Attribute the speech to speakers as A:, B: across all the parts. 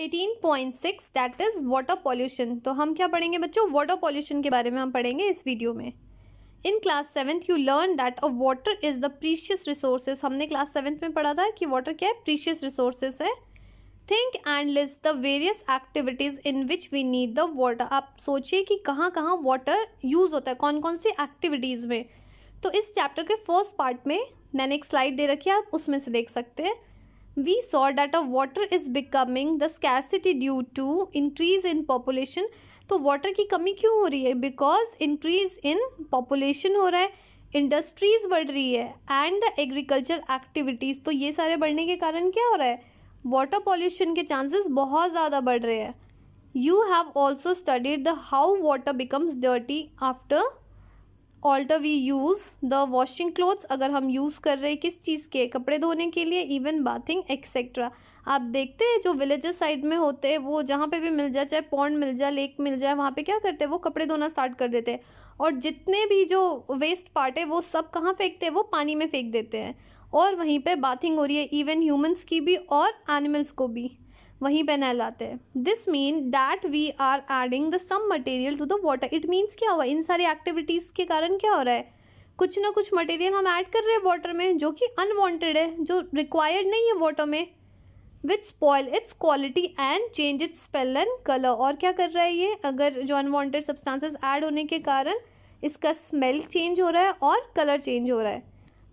A: 18.6 that is water pollution तो हम क्या पढ़ेंगे बच्चों वाटर पॉल्यूशन के बारे में हम पढ़ेंगे इस वीडियो में in class seventh you learn that a water is the precious resources हमने क्लास सेवन्थ में पढ़ा था कि वाटर क्या है प्रीशियस रिसोर्सेज है think and list the various activities in which we need the water आप सोचिए कि कहाँ कहाँ वाटर यूज़ होता है कौन कौन सी एक्टिविटीज़ में तो इस चैप्टर के फर्स्ट पार्ट में मैंने एक स्लाइड दे रखी है आप उसमें से देख सकते हैं we saw that a water is becoming the scarcity due to increase in population तो वाटर की कमी क्यों हो रही है बिकॉज इंक्रीज इन पॉपुलेशन हो रहा है इंडस्ट्रीज बढ़ रही है एंड द एग्रीकल्चर एक्टिविटीज़ तो ये सारे बढ़ने के कारण क्या हो रहा है वाटर पॉल्यूशन के चांसेस बहुत ज़्यादा बढ़ रहे हैं you have also studied the how water becomes dirty after alter we use the washing clothes अगर हम यूज़ कर रहे हैं किस चीज़ के कपड़े धोने के लिए इवन बाथिंग एक्सेट्रा आप देखते हैं जो विलेजेस साइड में होते हैं वो जहाँ पे भी मिल जाए चाहे पौंड मिल जाए लेक मिल जाए वहाँ पे क्या करते हैं वो कपड़े धोना स्टार्ट कर देते हैं और जितने भी जो वेस्ट पार्ट है वो सब कहाँ फेंकते हैं वो पानी में फेंक देते हैं और वहीं पर बाथिंग हो रही है इवन ह्यूमन्स की भी और एनिमल्स को भी वहीं पे नहलाते हैं this mean that we are adding the some material to the water it means क्या हुआ इन सारी एक्टिविटीज़ के कारण क्या हो रहा है कुछ ना कुछ मटेरियल हम ऐड कर रहे हैं वाटर में जो कि अनवांटेड है जो रिक्वायर्ड नहीं है वाटर में with spoil its quality and change its smell and colour और क्या कर रहा है ये अगर जो अनवांटेड सब्सटेंसेस ऐड होने के कारण इसका स्मेल चेंज हो रहा है और कलर चेंज हो रहा है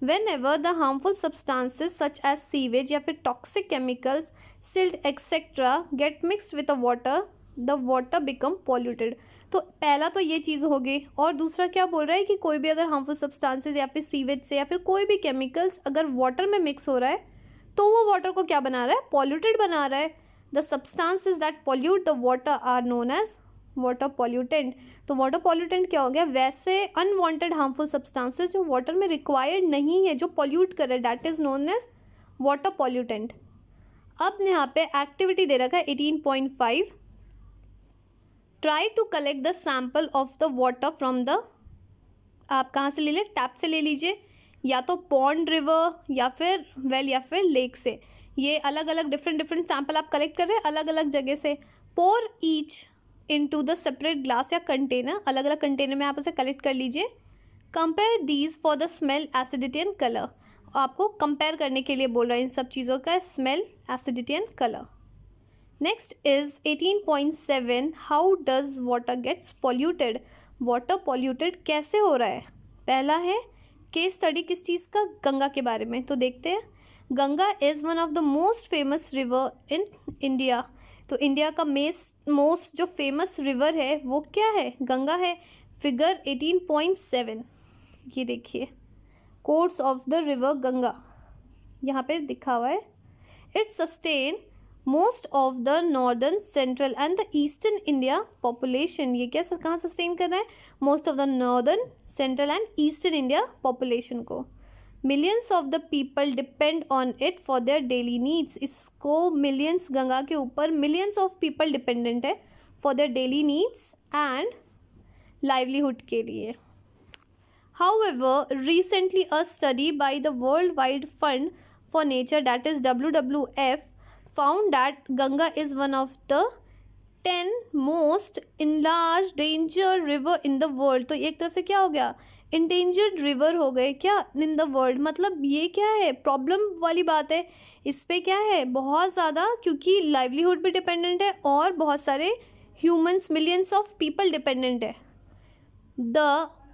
A: whenever the harmful substances such as sewage या फिर toxic chemicals silt etcetera get mix with the water the water become polluted तो पहला तो ये चीज़ हो गई और दूसरा क्या बोल रहा है कि कोई भी अगर हार्मफुल सब्सटांसिस या फिर सीवेज से या फिर कोई भी केमिकल्स अगर वाटर में मिक्स हो रहा है तो वो वाटर को क्या बना रहा है पॉल्यूटेड बना रहा है the substances that pollute the water are known as water pollutant तो वाटर पॉल्यूटेंट क्या हो गया वैसे अनवांटेड हार्मफुल सब्सटेंसेस जो वाटर में रिक्वायर्ड नहीं है जो पॉल्यूट कर रहे that is known as water pollutant अब यहाँ पे एक्टिविटी दे रखा है eighteen point five try to collect the sample of the water from the आप कहाँ से ले लें टैप से ले लीजिए या तो पॉन्ड रिवर या फिर वेल या फिर लेक से ये अलग अलग डिफरेंट डिफरेंट सैम्पल आप कलेक्ट कर रहे हैं अलग अलग जगह से pour each into the separate glass या कंटेनर अलग अलग कंटेनर में आप उसे कलेक्ट कर लीजिए compare these for the smell acidity and colour आपको कंपेयर करने के लिए बोल रहा है इन सब चीज़ों का smell acidity and colour next is eighteen point seven how does water gets polluted water polluted कैसे हो रहा है पहला है केस स्टडी किस चीज़ का गंगा के बारे में तो देखते हैं Ganga is one of the most famous river in India तो इंडिया का मेस्ट मोस्ट जो फेमस रिवर है वो क्या है गंगा है फिगर 18.7 ये देखिए course of the river Ganga यहाँ पे दिखा हुआ है it sustain most of the northern central and the eastern India population ये क्या कहाँ सस्टेन कर रहा है most of the northern central and eastern India population को millions of the people depend on it for their daily needs इसको millions Ganga के ऊपर मिलियंस ऑफ पीपल डिपेंडेंट है for their daily needs and livelihood के लिए However, recently a study by the World Wide Fund for Nature, that is WWF, found that Ganga is one of the 10 most enlarged danger river in the world. तो एक तरफ से क्या हो गया endangered river हो गए क्या इन द वर्ल्ड मतलब ये क्या है प्रॉब्लम वाली बात है इस पर क्या है बहुत ज़्यादा क्योंकि लाइवलीहुड भी डिपेंडेंट है और बहुत सारे humans millions of people dependent है the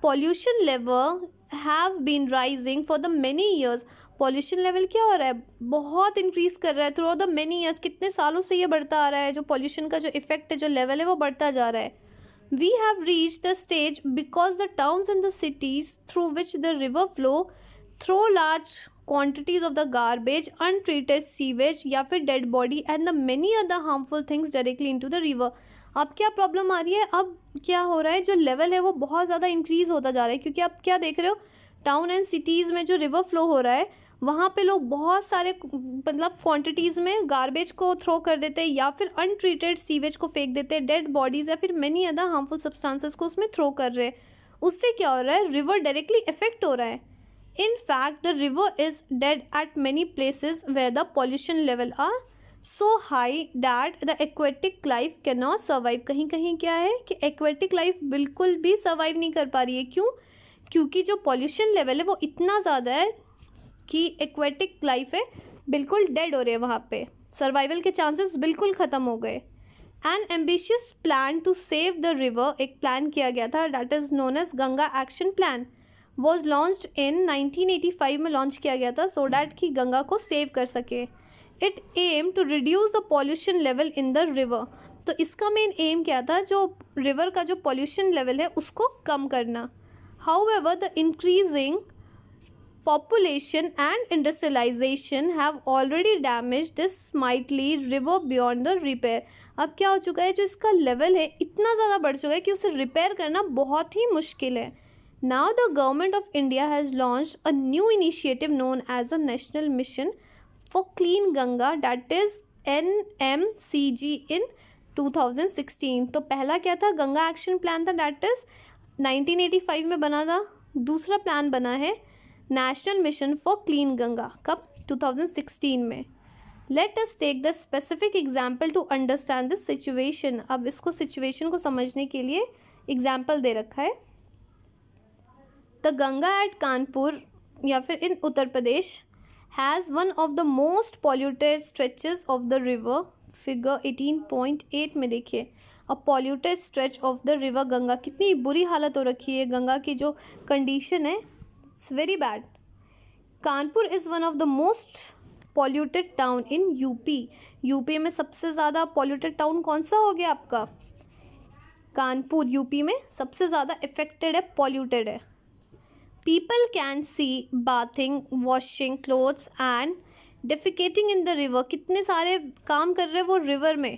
A: pollution level have been rising for the many years pollution level क्या हो रहा है बहुत इंक्रीज़ कर रहा है थ्रू द मेनी ईयर्स कितने सालों से ये बढ़ता आ रहा है जो पॉल्यूशन का जो इफेक्ट है जो लेवल है वो बढ़ता जा रहा है We have reached the stage because the towns and the cities through which the river flow throw large quantities of the garbage, untreated sewage या फिर dead body and the many other harmful things directly into the river. अब क्या problem आ रही है अब क्या हो रहा है जो लेवल है वो बहुत ज़्यादा इंक्रीज़ होता जा रहा है क्योंकि आप क्या देख रहे हो टाउन एंड सिटीज़ में जो रिवर फ्लो हो रहा है वहाँ पे लोग बहुत सारे मतलब क्वांटिटीज़ में गार्बेज को थ्रो कर देते हैं या फिर अनट्रीटेड सीवेज को फेंक देते हैं डेड बॉडीज़ या फिर मैनी अदर हार्मफुल सब्सटेंसेस को उसमें थ्रो कर रहे हैं उससे क्या हो रहा है रिवर डायरेक्टली इफेक्ट हो रहा है in fact the river is dead at many places where the pollution level are so high that the aquatic life can not survive कहीं कहीं क्या है कि एक्वेटिक लाइफ बिल्कुल भी सर्वाइव नहीं कर पा रही है क्यों क्योंकि जो पॉल्यूशन लेवल है वो इतना ज़्यादा है की एक्वेटिक लाइफ है बिल्कुल डेड हो रही है वहाँ पे सर्वाइवल के चांसेस बिल्कुल ख़त्म हो गए an ambitious plan to save the river एक प्लान किया गया था that is known as Ganga action plan was launch in nineteen eighty five में लॉन्च किया गया था सो so डैट कि गंगा को सेव कर सके it aim to reduce the pollution level in the river तो इसका मेन एम क्या था जो रिवर का जो पॉल्यूशन लेवल है उसको कम करना however the increasing population and industrialization have already damaged this mightly river beyond the repair अब क्या हो चुका है जो इसका लेवल है इतना ज़्यादा बढ़ चुका है कि उसे रिपेयर करना बहुत ही मुश्किल है now the government of India has launch a new initiative known as a national mission for clean Ganga that is N M C G in two thousand sixteen तो पहला क्या था गंगा एक्शन प्लान था that is nineteen eighty five में बना था दूसरा plan बना है national mission for clean Ganga कब 2016 में let us take the specific example to understand the situation अब इसको सिचुएशन को समझने के लिए एग्जाम्पल दे रखा है द गंगा एट कानपुर या फिर in Uttar Pradesh has one of the most polluted stretch of the river figure eighteen point eight में देखिए अब polluted stretch of the river Ganga कितनी बुरी हालत हो रखी है गंगा की जो कंडीशन है it's very bad Kanpur is one of the most polluted town in UP UP में सबसे ज़्यादा पॉल्यूटेड टाउन कौन सा हो गया आपका कानपुर यूपी में सबसे ज़्यादा इफेक्टेड है पॉल्यूटेड है people can see bathing washing clothes and defecating in the river कितने सारे काम कर रहे हैं वो रिवर में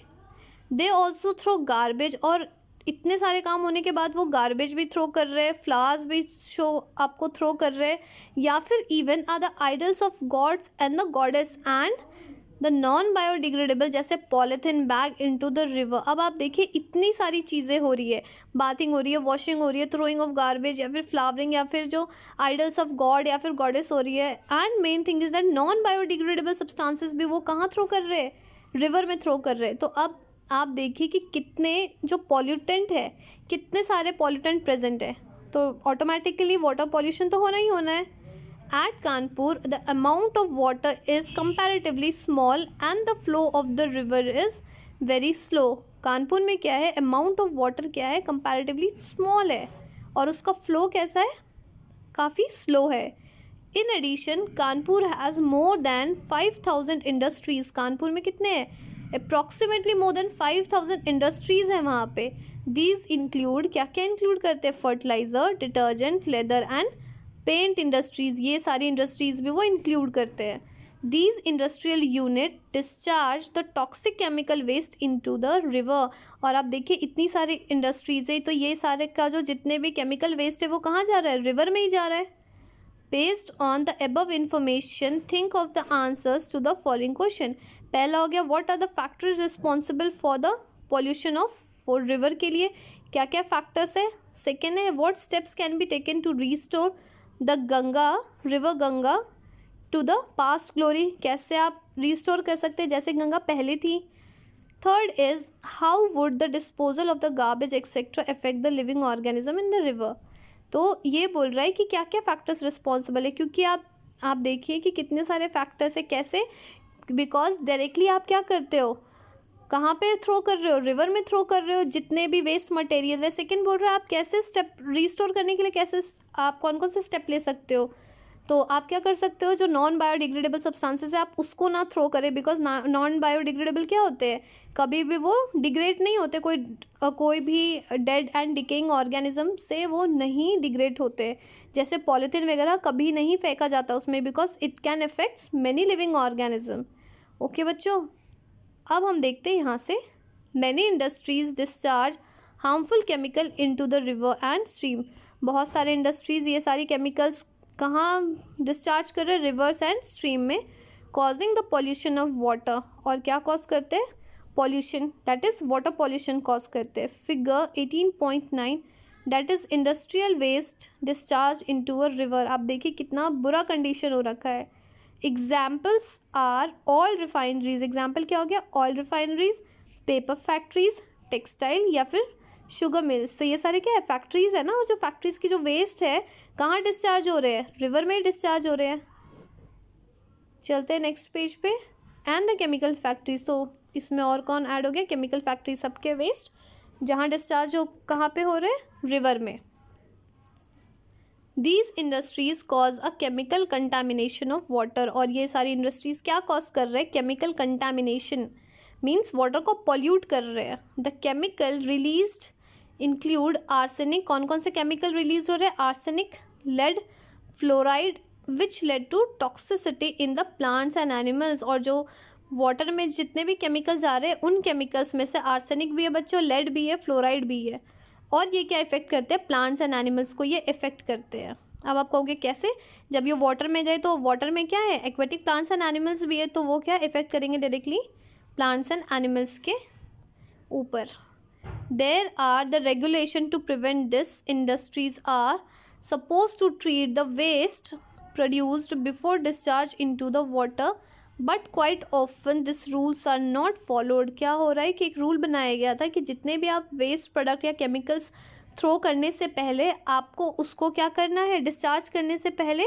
A: दे ऑल्सो थ्रो गारबेज और इतने सारे काम होने के बाद वो गार्बेज भी थ्रो कर रहे हैं फ्लावर्स भी शो आपको थ्रो कर रहे हैं या फिर even are the idols of gods and the goddess and the non biodegradable जैसे polythene bag into the river अब आप देखिए इतनी सारी चीज़ें हो रही है बाथिंग हो रही है वॉशिंग हो रही है थ्रोइंग ऑफ गार्बेज या फिर फ्लावरिंग या फिर जो आइडल्स ऑफ गॉड या फिर गॉडेस हो रही है and main thing is that non biodegradable substances भी वो कहाँ थ्रो कर रहे हैं रिवर में थ्रो कर रहे हैं तो अब आप देखिए कि कितने जो पॉल्यूटेंट है कितने सारे पॉल्यूटेंट प्रेजेंट है तो ऑटोमेटिकली वाटर पॉल्यूशन तो होना ही होना है at Kanpur the amount of water is comparatively small and the flow of the river is very slow Kanpur में क्या है अमाउंट ऑफ वाटर क्या है कंपेरेटिवली स्मॉल है और उसका फ्लो कैसा है काफ़ी स्लो है in addition Kanpur has more than five thousand industries Kanpur में कितने हैं approximately more than five thousand industries हैं वहाँ पे दीज इंक्लूड क्या क्या इंक्लूड करते हैं fertilizer detergent leather and paint industries ये सारी इंडस्ट्रीज़ भी वो इंक्लूड करते हैं these industrial unit discharge the toxic chemical waste into the river और आप देखिए इतनी सारी इंडस्ट्रीज़ है तो ये सारे का जो जितने भी केमिकल वेस्ट है वो कहाँ जा रहा है रिवर में ही जा रहा है based on the above information think of the answers to the following question पहला हो गया what are the factors responsible for the pollution of for river के लिए क्या क्या फैक्टर्स है सेकेंड है what steps can be taken to restore the Ganga river Ganga to the past glory कैसे आप रिस्टोर कर सकते हैं जैसे गंगा पहले थी third is how would the disposal of the garbage etcetera effect the living organism in the river तो ये बोल रहा है कि क्या क्या फैक्टर्स रिस्पॉन्सिबल है क्योंकि आप आप देखिए कि कितने सारे फैक्टर्स है कैसे बिकॉज डायरेक्टली आप क्या करते हो कहाँ पे थ्रो कर रहे हो रिवर में थ्रो कर रहे हो जितने भी वेस्ट मटेरियल है सेकेंड बोल रहे हो आप कैसे स्टेप रिस्टोर करने के लिए कैसे आप कौन कौन से स्टेप ले सकते हो तो आप क्या कर सकते हो जो नॉन बायोडिग्रेडेबल सब्सटेंसेस है आप उसको ना थ्रो करें बिकॉज नॉन बायोडिग्रेडेबल क्या होते हैं कभी भी वो डिग्रेड नहीं होते कोई कोई भी डेड एंड डिकेइंग ऑर्गेनिज्म से वो नहीं डिग्रेड होते जैसे पॉलीथीन वगैरह कभी नहीं फेंका जाता उसमें because it can affects many living organism okay बच्चों अब हम देखते हैं यहाँ से many industries discharge harmful chemical into the river and stream बहुत सारे इंडस्ट्रीज़ ये सारी केमिकल्स कहाँ डिस्चार्ज कर रहे हैं रिवर्स एंड स्ट्रीम में causing the pollution of water और क्या कॉज करते हैं pollution that is water pollution cause करते हैं figure eighteen point nine that is industrial waste discharge to a river आप देखिए कितना बुरा कंडीशन हो रखा है examples are oil refineries example क्या हो गया oil refineries paper factories textile या फिर शुगर मिल्स तो ये सारे क्या है फैक्ट्रीज है ना जो फैक्ट्रीज की जो वेस्ट है कहाँ डिस्चार्ज हो रहे हैं रिवर में डिस्चार्ज हो रहे हैं चलते हैं नेक्स्ट पेज पे एंड द केमिकल फैक्ट्रीज तो इसमें और कौन ऐड हो गया केमिकल फैक्ट्री सबके वेस्ट जहाँ डिस्चार्ज हो कहाँ पे हो रहे हैं रिवर में these industries cause a chemical contamination of water और ये सारी इंडस्ट्रीज़ क्या कॉज कर रहे हैं केमिकल कंटामिनेशन मीन्स वाटर को पॉल्यूट कर रहे हैं the chemical release include arsenic कौन कौन से केमिकल रिलीज हो रहे हैं arsenic lead fluoride which lead to toxicity in the plants and animals और जो वाटर में जितने भी केमिकल्स आ रहे हैं उन केमिकल्स में से आर्सेनिक भी है बच्चों लेड भी है फ्लोराइड भी है और ये क्या इफ़ेक्ट करते हैं प्लांट्स एंड एनिमल्स को ये इफ़ेक्ट करते हैं अब आप कहोगे कैसे जब ये वाटर में गए तो वाटर में क्या है एक्वेटिक प्लांट्स एंड एनिमल्स भी है तो वो क्या इफ़ेक्ट करेंगे डायरेक्टली प्लांट्स एंड एनिमल्स के ऊपर there are the regulation to prevent this industries are suppose to treat the waste produced before discharge into the water but quite often this rules are not followed क्या हो रहा है कि एक rule बनाया गया था कि जितने भी आप वेस्ट प्रोडक्ट या केमिकल्स थ्रो करने से पहले आपको उसको क्या करना है डिस्चार्ज करने से पहले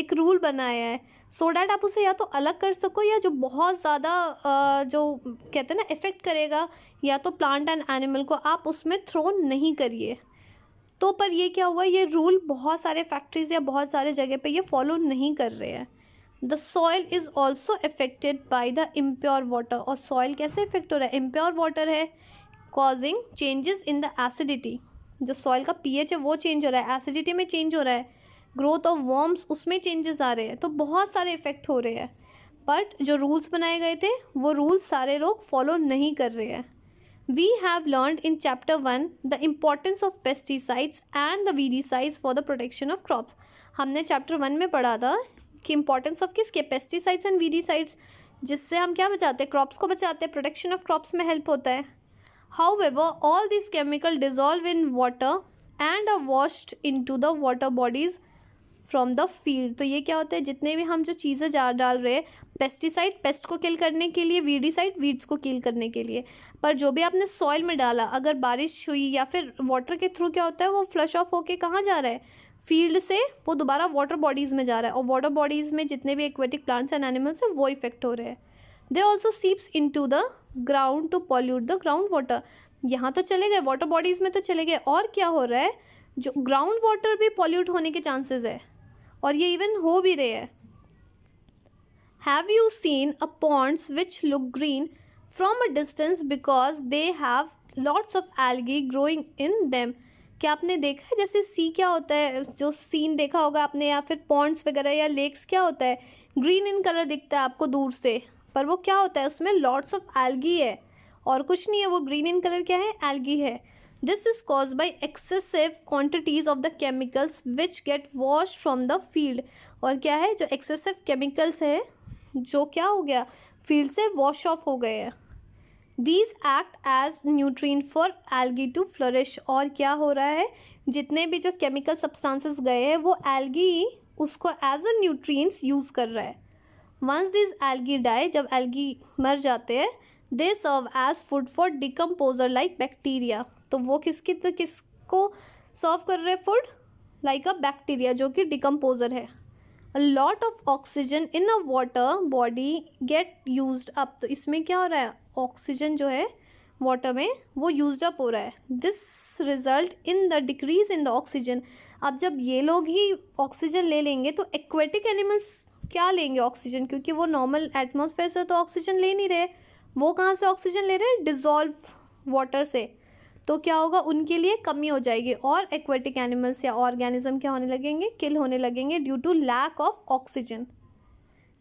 A: एक रूल बनाया है सो so डैट आप उसे या तो अलग कर सको या जो बहुत ज़्यादा जो कहते हैं ना इफ़ेक्ट करेगा या तो प्लांट एंड एनिमल को आप उसमें थ्रो नहीं करिए तो पर ये क्या हुआ ये रूल बहुत सारे फैक्ट्रीज़ या बहुत सारे जगह पे ये फॉलो नहीं कर रहे हैं the soil is also affected by the impure water और सॉइल कैसे इफेक्ट हो रहा है इम्प्योर वाटर है causing changes in the acidity जो सॉइल का पीएच है वो चेंज हो रहा है एसिडिटी में चेंज हो रहा है ग्रोथ ऑफ वॉर्म्स उसमें चेंजेस आ रहे हैं तो बहुत सारे इफेक्ट हो रहे हैं बट जो रूल्स बनाए गए थे वो रूल्स सारे लोग फॉलो नहीं कर रहे हैं we have learn in chapter one the importance of pesticides and the weedicides for the protection of crops हमने चैप्टर वन में पढ़ा था कि इंपॉर्टेंस ऑफ किसके पेस्टिसाइड्स एंड वीडीसाइड्स जिससे हम क्या बचाते हैं क्रॉप्स को बचाते हैं प्रोटेक्शन ऑफ क्रॉप्स में हेल्प होता है however all this chemical dissolve in water and a washed into the water bodies from the field तो ये क्या होता है जितने भी हम जो चीज़ें जा डाल रहे हैं पेस्टिसाइड पेस्ट को किल करने के लिए वीडीसाइड वीड्स को किल करने के लिए पर जो भी आपने सॉइल में डाला अगर बारिश हुई या फिर वाटर के थ्रू क्या होता है वो फ्लश ऑफ होके कहाँ जा रहा है फील्ड से वो दोबारा वाटर बॉडीज़ में जा रहा है और वाटर बॉडीज़ में जितने भी एक्वेटिक प्लांट्स एंड एनिमल्स हैं वो इफेक्ट हो रहे हैं they also seeps into the ground to pollute the ground water यहाँ तो चले गए वाटर बॉडीज़ में तो चले गए और क्या हो रहा है जो ग्राउंड वाटर भी पॉल्यूट होने के चांसेस है और ये इवन हो भी रहे हैं have you seen a ponds which look green from a distance because they have lots of algae growing in them क्या आपने देखा है जैसे सी क्या होता है जो सीन देखा होगा आपने या फिर पॉन्ड्स वगैरह या लेक्स क्या होता है ग्रीन इन कलर दिखता है आपको दूर से पर वो क्या होता है उसमें लॉट्स ऑफ एल्गी है और कुछ नहीं है वो ग्रीन इन कलर क्या है एल्गी है this is cause by excessive quantities of the chemicals which get wash from the field और क्या है जो एक्सेसिव केमिकल्स है जो क्या हो गया फील्ड से वॉश ऑफ हो गए हैं these act as nutrient for algae to flourish और क्या हो रहा है जितने भी जो केमिकल सब्सटेंसेस गए हैं वो एल्गी उसको एज अ न्यूट्रींस यूज़ कर रहा है वंस दिस एल्गी डाई जब एल्गी मर जाते हैं they serve as food for decomposer like bacteria तो वो किसकी तो किसको सर्व कर रहे फूड लाइक अ बैक्टीरिया जो कि डिकम्पोजर है a lot of oxygen in a water body get use up तो इसमें क्या हो रहा है ऑक्सीजन जो है वाटर में वो यूज अप हो रहा है this result in the decrease in the oxygen अब जब ये लोग ही ऑक्सीजन ले लेंगे तो एक्वेटिक एनिमल्स क्या लेंगे ऑक्सीजन क्योंकि वो नॉर्मल एटमोसफेयर से तो ऑक्सीजन ले नहीं रहे वो कहाँ से ऑक्सीजन ले रहे हैं डिज़ोल्व वाटर से तो क्या होगा उनके लिए कमी हो जाएगी और एक्वेटिक एनिमल्स या ऑर्गेनिज्म क्या होने लगेंगे किल होने लगेंगे due to lack of oxygen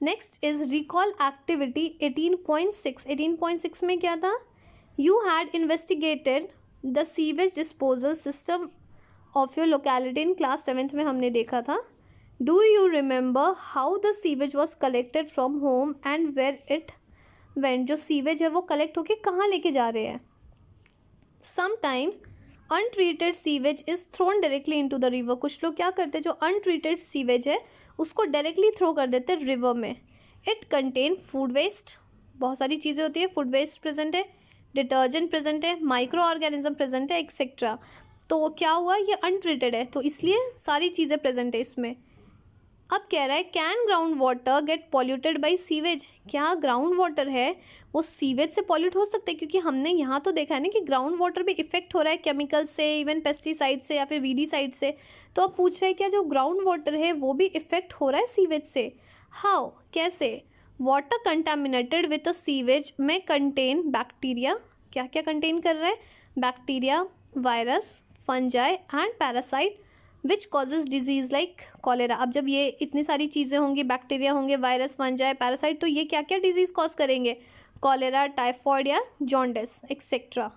A: next is recall activity 18.6 18.6 में क्या था you had investigated the sewage disposal system of your locality in class seventh में हमने देखा था do you remember how the sewage was collected from home and where it went जो sewage है वो कलेक्ट होके कहाँ लेके जा रहे हैं sometimes untreated sewage is thrown directly into the river कुछ लोग क्या करते हैं जो अनट्रीटेड सीवेज है उसको डायरेक्टली थ्रो कर देते हैं रिवर में इट कंटेन फूड वेस्ट बहुत सारी चीज़ें होती है फूड वेस्ट प्रेजेंट है डिटर्जेंट प्रेजेंट है माइक्रो ऑर्गेनिज्म प्रेजेंट है एक्सेट्रा तो क्या हुआ ये अनट्रीटेड है तो इसलिए सारी चीज़ें प्रेजेंट है इसमें अब कह रहा है can ground water get polluted by sewage क्या ग्राउंड वाटर है वो सीवेज से पॉल्यूट हो सकता है क्योंकि हमने यहाँ तो देखा है ना कि ग्राउंड वाटर भी इफेक्ट हो रहा है केमिकल से इवन पेस्टिसाइड से या फिर वीडीसाइड से तो अब पूछ रहे हैं क्या जो ग्राउंड वाटर है वो भी इफेक्ट हो रहा है सीवेज से हाउ कैसे water contaminated with a sewage में कंटेन बैक्टीरिया क्या क्या कंटेन कर रहा है bacteria virus fungi and parasite which causes disease like cholera अब जब ये इतनी सारी चीज़ें होंगी बैक्टीरिया होंगे वायरस बन जाए पैरासाइट तो ये क्या क्या डिजीज़ कॉज करेंगे कॉलेरा टाइफॉइड या jaundice etcetera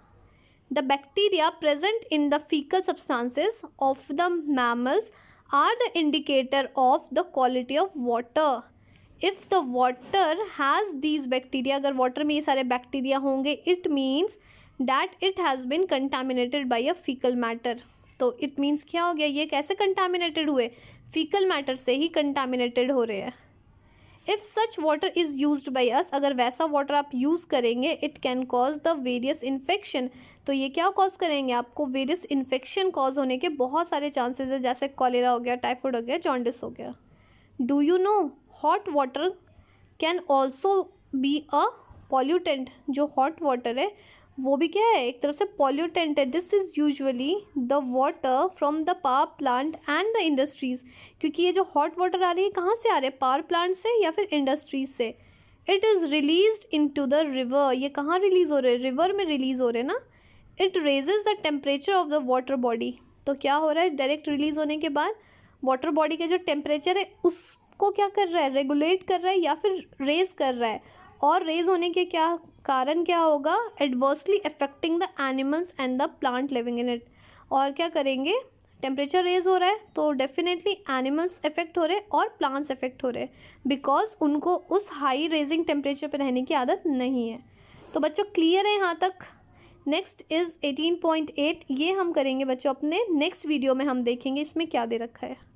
A: the bacteria present in the faecal substances of the mammals are the indicator of the quality of water if the water has these bacteria अगर water में ये सारे bacteria होंगे it means that it has been contaminated by a faecal matter तो it means क्या हो गया ये कैसे कंटामिनेटेड हुए फीकल मैटर से ही कंटामिनेटेड हो रहे हैं if such water is use by us अगर वैसा वाटर आप यूज़ करेंगे it can cause the various infection तो ये क्या कॉज करेंगे आपको वेरियस इन्फेक्शन कॉज होने के बहुत सारे चांसेज है जैसे कॉलेरा हो गया टाइफॉइड हो गया जॉन्डिस हो गया do you know hot water can also be a pollutant जो हॉट वाटर है वो भी क्या है एक तरफ से पॉल्यूटेंट है this is usually the water from the power plant and the industries क्योंकि ये जो हॉट वाटर आ रही है कहाँ से आ रहा है पावर प्लांट से या फिर इंडस्ट्रीज से it is release into the river ये कहाँ रिलीज़ हो रहे हैं रिवर में रिलीज़ हो रहे हैं ना it raises the temperature of the water body तो क्या हो रहा है डायरेक्ट रिलीज़ होने के बाद वाटर बॉडी का जो टेम्परेचर है उसको क्या कर रहा है रेगुलेट कर रहा है या फिर रेज कर रहा है और रेज होने के क्या कारण क्या होगा adversely affecting the animals and the plant living in it और क्या करेंगे टेम्परेचर रेज हो रहा है तो डेफिनेटली एनिमल्स इफेक्ट हो रहे और प्लांट्स इफेक्ट हो रहे बिकॉज उनको उस हाई रेजिंग टेम्परेचर पर रहने की आदत नहीं है तो बच्चों क्लियर है यहाँ तक नेक्स्ट इज़ 18.8 ये हम करेंगे बच्चों अपने नेक्स्ट वीडियो में हम देखेंगे इसमें क्या दे रखा है